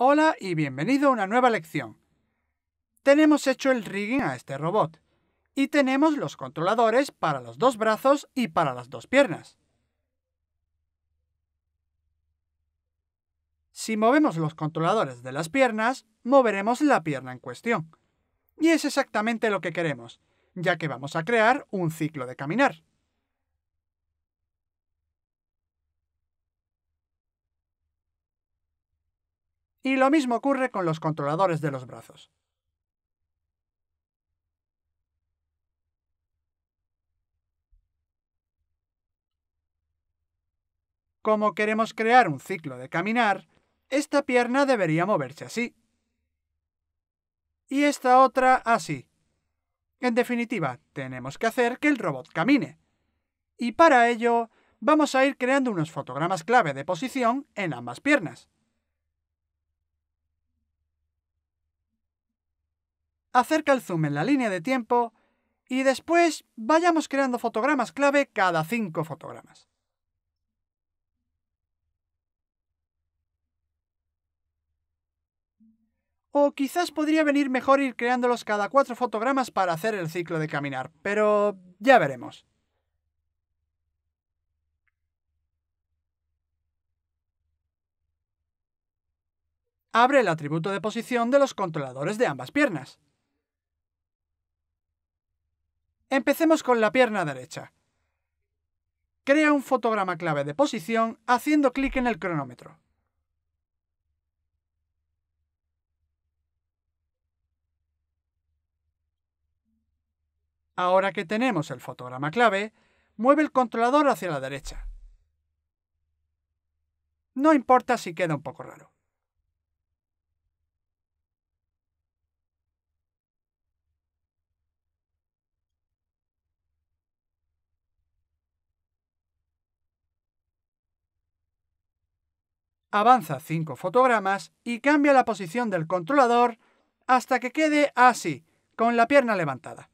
Hola y bienvenido a una nueva lección. Tenemos hecho el rigging a este robot y tenemos los controladores para los dos brazos y para las dos piernas. Si movemos los controladores de las piernas, moveremos la pierna en cuestión. Y es exactamente lo que queremos, ya que vamos a crear un ciclo de caminar. Y lo mismo ocurre con los controladores de los brazos. Como queremos crear un ciclo de caminar, esta pierna debería moverse así. Y esta otra así. En definitiva, tenemos que hacer que el robot camine. Y para ello, vamos a ir creando unos fotogramas clave de posición en ambas piernas. acerca el zoom en la línea de tiempo y después vayamos creando fotogramas clave cada cinco fotogramas. O quizás podría venir mejor ir creándolos cada cuatro fotogramas para hacer el ciclo de caminar, pero ya veremos. Abre el atributo de posición de los controladores de ambas piernas. Empecemos con la pierna derecha. Crea un fotograma clave de posición haciendo clic en el cronómetro. Ahora que tenemos el fotograma clave, mueve el controlador hacia la derecha. No importa si queda un poco raro. avanza 5 fotogramas y cambia la posición del controlador hasta que quede así, con la pierna levantada.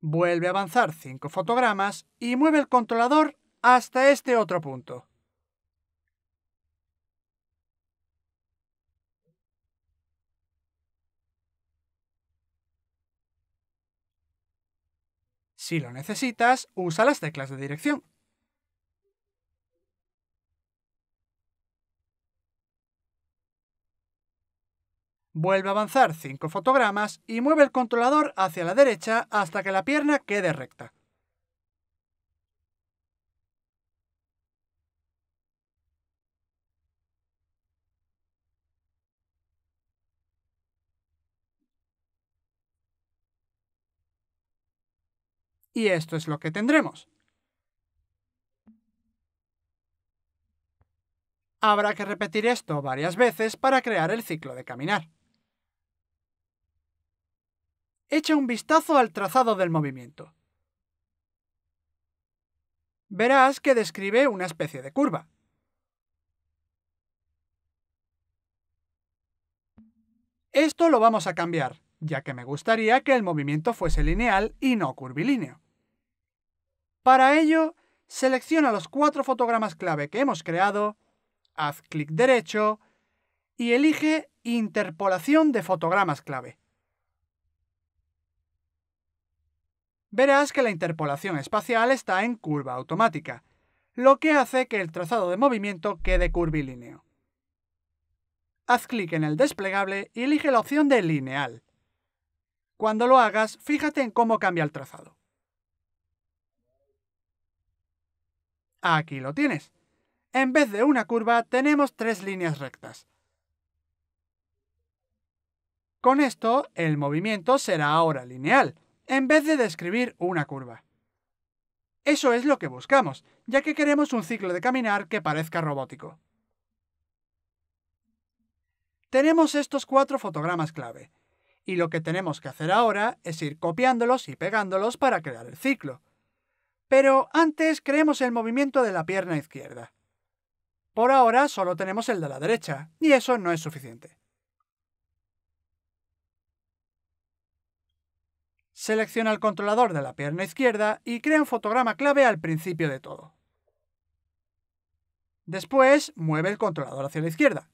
Vuelve a avanzar 5 fotogramas y mueve el controlador hasta este otro punto. Si lo necesitas, usa las teclas de dirección. Vuelve a avanzar 5 fotogramas y mueve el controlador hacia la derecha hasta que la pierna quede recta. y esto es lo que tendremos. Habrá que repetir esto varias veces para crear el ciclo de caminar. Echa un vistazo al trazado del movimiento. Verás que describe una especie de curva. Esto lo vamos a cambiar, ya que me gustaría que el movimiento fuese lineal y no curvilíneo. Para ello, selecciona los cuatro fotogramas clave que hemos creado, haz clic derecho y elige Interpolación de fotogramas clave. Verás que la interpolación espacial está en curva automática, lo que hace que el trazado de movimiento quede curvilíneo. Haz clic en el desplegable y elige la opción de lineal. Cuando lo hagas, fíjate en cómo cambia el trazado. Aquí lo tienes. En vez de una curva, tenemos tres líneas rectas. Con esto, el movimiento será ahora lineal, en vez de describir una curva. Eso es lo que buscamos, ya que queremos un ciclo de caminar que parezca robótico. Tenemos estos cuatro fotogramas clave, y lo que tenemos que hacer ahora es ir copiándolos y pegándolos para crear el ciclo. Pero antes creemos el movimiento de la pierna izquierda. Por ahora solo tenemos el de la derecha, y eso no es suficiente. Selecciona el controlador de la pierna izquierda y crea un fotograma clave al principio de todo. Después, mueve el controlador hacia la izquierda.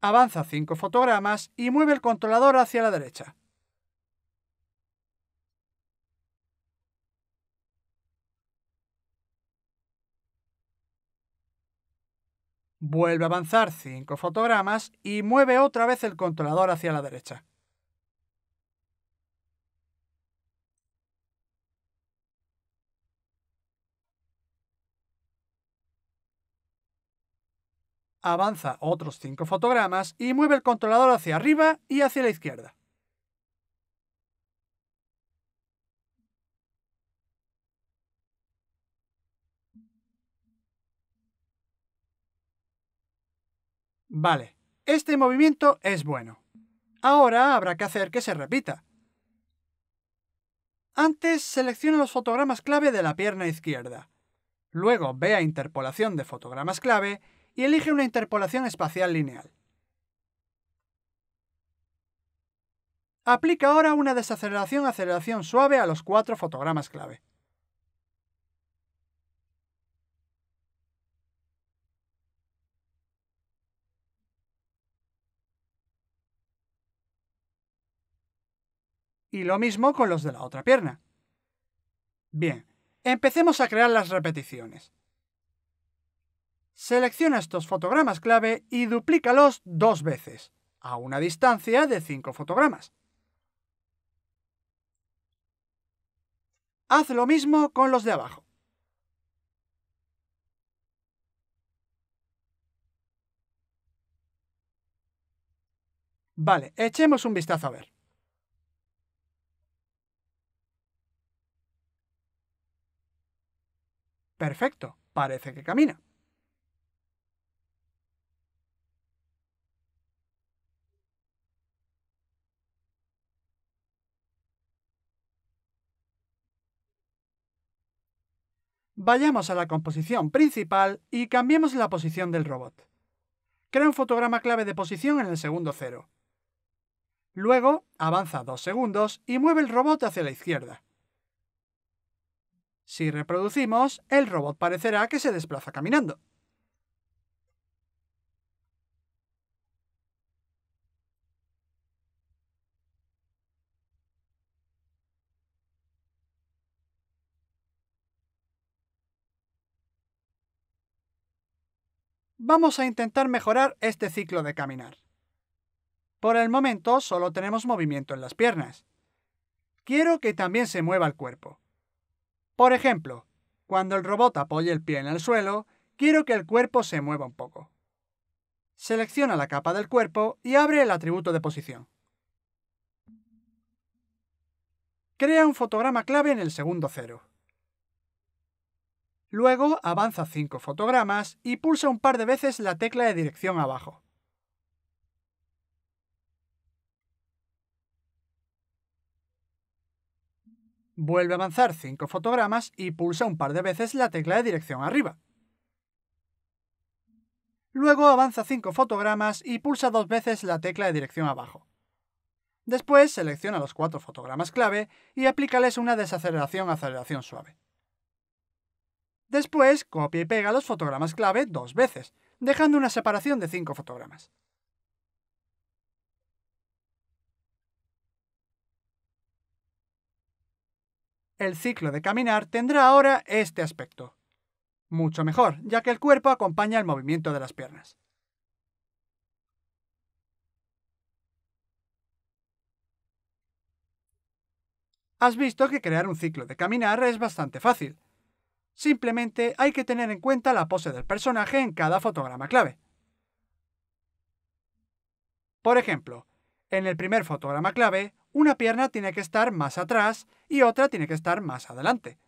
avanza 5 fotogramas y mueve el controlador hacia la derecha. Vuelve a avanzar 5 fotogramas y mueve otra vez el controlador hacia la derecha. avanza otros 5 fotogramas y mueve el controlador hacia arriba y hacia la izquierda. Vale, este movimiento es bueno. Ahora habrá que hacer que se repita. Antes selecciona los fotogramas clave de la pierna izquierda. Luego ve a interpolación de fotogramas clave y elige una interpolación espacial lineal. Aplica ahora una desaceleración-aceleración suave a los cuatro fotogramas clave. Y lo mismo con los de la otra pierna. Bien, empecemos a crear las repeticiones. Selecciona estos fotogramas clave y duplícalos dos veces, a una distancia de 5 fotogramas. Haz lo mismo con los de abajo. Vale, echemos un vistazo a ver. Perfecto, parece que camina. Vayamos a la composición principal y cambiemos la posición del robot. Crea un fotograma clave de posición en el segundo cero. Luego, avanza dos segundos y mueve el robot hacia la izquierda. Si reproducimos, el robot parecerá que se desplaza caminando. Vamos a intentar mejorar este ciclo de caminar. Por el momento solo tenemos movimiento en las piernas. Quiero que también se mueva el cuerpo. Por ejemplo, cuando el robot apoye el pie en el suelo, quiero que el cuerpo se mueva un poco. Selecciona la capa del cuerpo y abre el atributo de posición. Crea un fotograma clave en el segundo cero. Luego avanza 5 fotogramas y pulsa un par de veces la tecla de dirección abajo. Vuelve a avanzar 5 fotogramas y pulsa un par de veces la tecla de dirección arriba. Luego avanza 5 fotogramas y pulsa dos veces la tecla de dirección abajo. Después selecciona los cuatro fotogramas clave y aplícales una desaceleración-aceleración suave. Después, copia y pega los fotogramas clave dos veces, dejando una separación de cinco fotogramas. El ciclo de caminar tendrá ahora este aspecto. Mucho mejor, ya que el cuerpo acompaña el movimiento de las piernas. Has visto que crear un ciclo de caminar es bastante fácil, Simplemente hay que tener en cuenta la pose del personaje en cada fotograma clave. Por ejemplo, en el primer fotograma clave, una pierna tiene que estar más atrás y otra tiene que estar más adelante.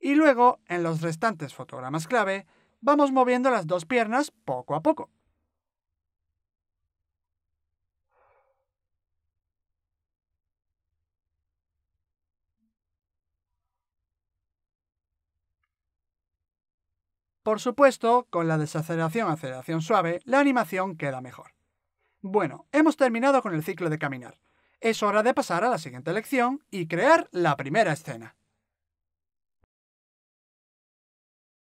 Y luego, en los restantes fotogramas clave, vamos moviendo las dos piernas poco a poco. Por supuesto, con la desaceleración aceleración suave, la animación queda mejor. Bueno, hemos terminado con el ciclo de caminar. Es hora de pasar a la siguiente lección y crear la primera escena.